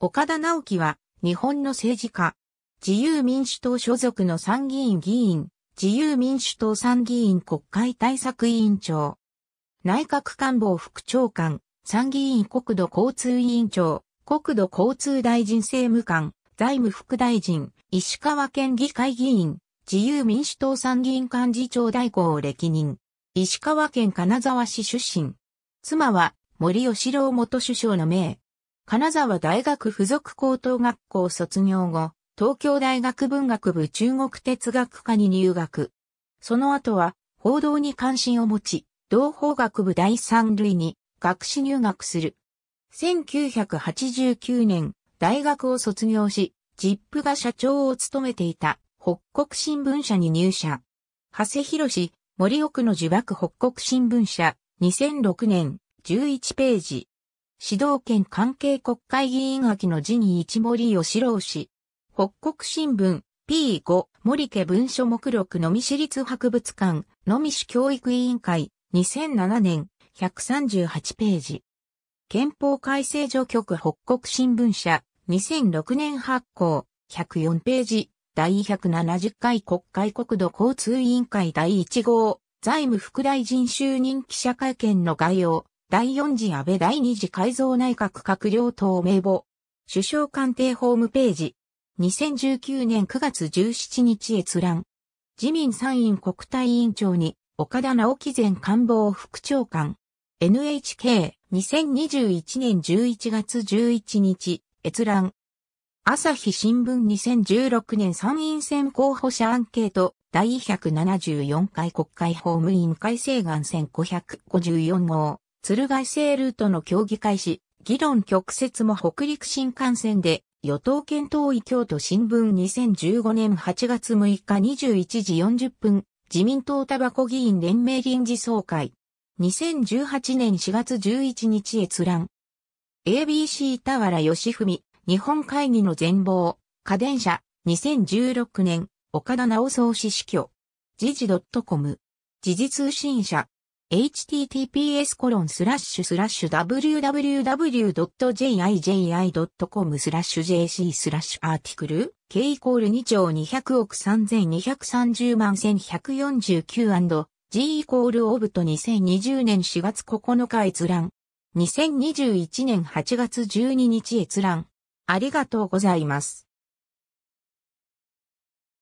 岡田直樹は、日本の政治家。自由民主党所属の参議院議員、自由民主党参議院国会対策委員長。内閣官房副長官、参議院国土交通委員長、国土交通大臣政務官、財務副大臣、石川県議会議員、自由民主党参議院幹事長代行を歴任。石川県金沢市出身。妻は森喜朗元首相の名。金沢大学附属高等学校卒業後、東京大学文学部中国哲学科に入学。その後は、報道に関心を持ち、同法学部第三類に学士入学する。1989年、大学を卒業し、ジップが社長を務めていた北国新聞社に入社。長谷博士、森奥の呪縛北国新聞社、2006年、11ページ。指導権関係国会議員秋の辞に一森義郎氏。北国新聞 P5 森家文書目録のみ市立博物館のみ市教育委員会2007年138ページ。憲法改正助局北国新聞社2006年発行104ページ第170回国会国土交通委員会第1号財務副大臣就任記者会見の概要第4次安倍第2次改造内閣閣僚等名簿。首相官邸ホームページ。2019年9月17日閲覧。自民参院国対委員長に岡田直樹前官房副長官。NHK2021 年11月11日閲覧。朝日新聞2016年参院選候補者アンケート第174回国会法務委員改正案1554号。鶴ヶ生ルートの協議開始、議論曲折も北陸新幹線で、与党県党委京都新聞2015年8月6日21時40分、自民党タバコ議員連盟臨時総会。2018年4月11日閲覧。ABC 田原義文、日本会議の全貌、家電車、2016年、岡田直総司死去。時事 .com。時事通信社、https コロンスラッシュスラッシュ www.jiji.com スラッシュ jc スラッシュアーティクル k イコール2兆200億3230万1149 g イコールオブと2020年4月9日閲覧2021年8月12日閲覧ありがとうございます。